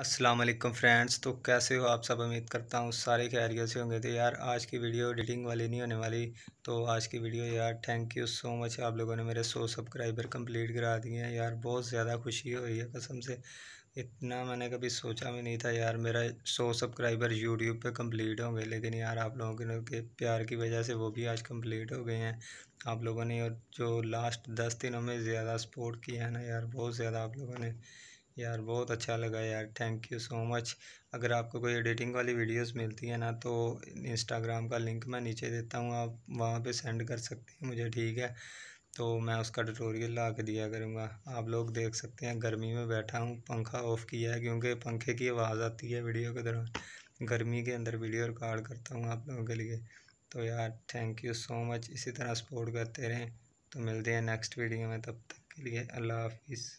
अस्सलाम वालेकुम फ्रेंड्स तो कैसे हो आप सब उम्मीद करता हूँ सारे खैरियत से होंगे तो यार आज की वीडियो एडिटिंग वाली नहीं होने वाली तो आज की वीडियो यार थैंक यू सो मच आप लोगों ने मेरे सौ सब्सक्राइबर कंप्लीट करा दिए हैं यार बहुत ज़्यादा खुशी हो रही है कसम से इतना मैंने कभी सोचा भी नहीं था यार मेरा सौ सब्सक्राइबर यूट्यूब पर कम्प्लीट होंगे लेकिन यार आप लोगों के प्यार की वजह से वो भी आज कम्प्लीट हो गए हैं आप लोगों ने और जो लास्ट दस दिनों में ज़्यादा सपोर्ट किया है ना यार बहुत ज़्यादा आप लोगों ने यार बहुत अच्छा लगा यार थैंक यू सो मच अगर आपको कोई एडिटिंग वाली वीडियोस मिलती है ना तो इंस्टाग्राम का लिंक मैं नीचे देता हूँ आप वहाँ पे सेंड कर सकते हैं मुझे ठीक है तो मैं उसका ट्यूटोरियल ला के दिया करूँगा आप लोग देख सकते हैं गर्मी में बैठा हूँ पंखा ऑफ़ किया है क्योंकि पंखे की आवाज़ आती है वीडियो के दौरान गर्मी के अंदर वीडियो रिकॉर्ड करता हूँ आप लोगों के लिए तो यार थैंक यू सो मच इसी तरह सपोर्ट करते रहें तो मिलते हैं नेक्स्ट वीडियो में तब तक के लिए अल्लाह हाफिज़